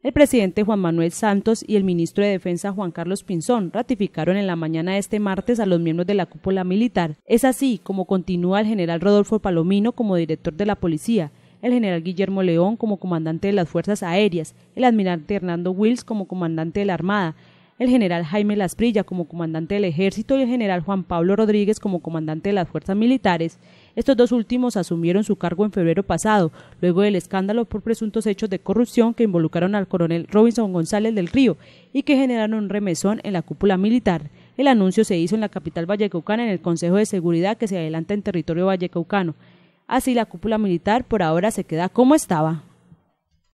El presidente Juan Manuel Santos y el ministro de Defensa Juan Carlos Pinzón ratificaron en la mañana de este martes a los miembros de la cúpula militar. Es así como continúa el general Rodolfo Palomino como director de la policía, el general Guillermo León como comandante de las Fuerzas Aéreas, el almirante Hernando Wills como comandante de la Armada, el general Jaime Lasprilla como comandante del Ejército y el general Juan Pablo Rodríguez como comandante de las Fuerzas Militares, estos dos últimos asumieron su cargo en febrero pasado, luego del escándalo por presuntos hechos de corrupción que involucraron al coronel Robinson González del Río y que generaron un remesón en la cúpula militar. El anuncio se hizo en la capital vallecaucana en el Consejo de Seguridad que se adelanta en territorio vallecaucano. Así la cúpula militar por ahora se queda como estaba.